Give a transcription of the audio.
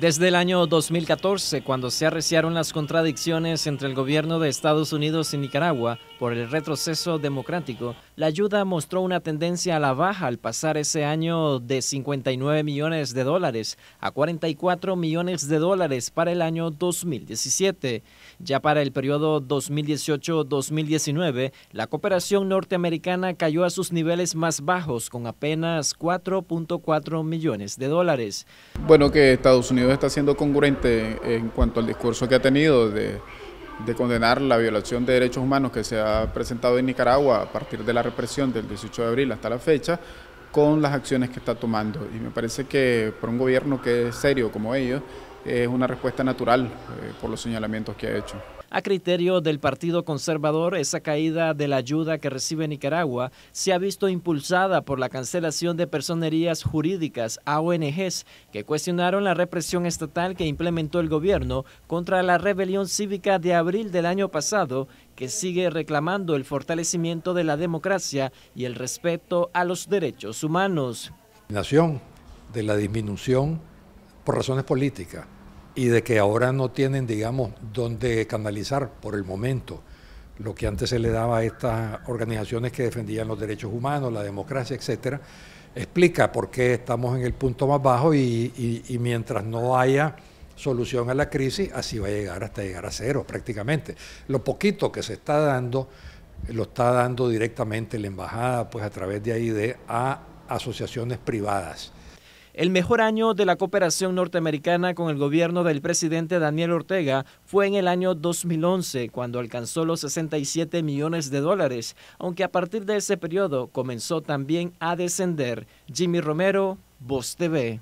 Desde el año 2014, cuando se arreciaron las contradicciones entre el gobierno de Estados Unidos y Nicaragua por el retroceso democrático, la ayuda mostró una tendencia a la baja al pasar ese año de 59 millones de dólares a 44 millones de dólares para el año 2017. Ya para el periodo 2018-2019, la cooperación norteamericana cayó a sus niveles más bajos con apenas 4.4 millones de dólares. Bueno, que Estados Unidos está siendo congruente en cuanto al discurso que ha tenido de, condenar la violación de derechos humanos que se ha presentado en Nicaragua a partir de la represión del 18 de abril hasta la fecha, con las acciones que está tomando. Y me parece que por un gobierno que es serio como ellos, es una respuesta natural eh, por los señalamientos que ha hecho. A criterio del Partido Conservador, esa caída de la ayuda que recibe Nicaragua se ha visto impulsada por la cancelación de personerías jurídicas a ONGs que cuestionaron la represión estatal que implementó el gobierno contra la rebelión cívica de abril del año pasado, que sigue reclamando el fortalecimiento de la democracia y el respeto a los derechos humanos. Nación de la disminución por razones políticas y de que ahora no tienen, digamos, donde canalizar por el momento lo que antes se le daba a estas organizaciones que defendían los derechos humanos, la democracia, etcétera, explica por qué estamos en el punto más bajo y, y mientras no haya solución a la crisis, así va a llegar hasta llegar a cero prácticamente. Lo poquito que se está dando, lo está dando directamente la embajada, pues a través de ahí de a asociaciones privadas. El mejor año de la cooperación norteamericana con el gobierno del presidente Daniel Ortega fue en el año 2011, cuando alcanzó los 67 millones de dólares, aunque a partir de ese periodo comenzó también a descender. Jimmy Romero, Voz TV.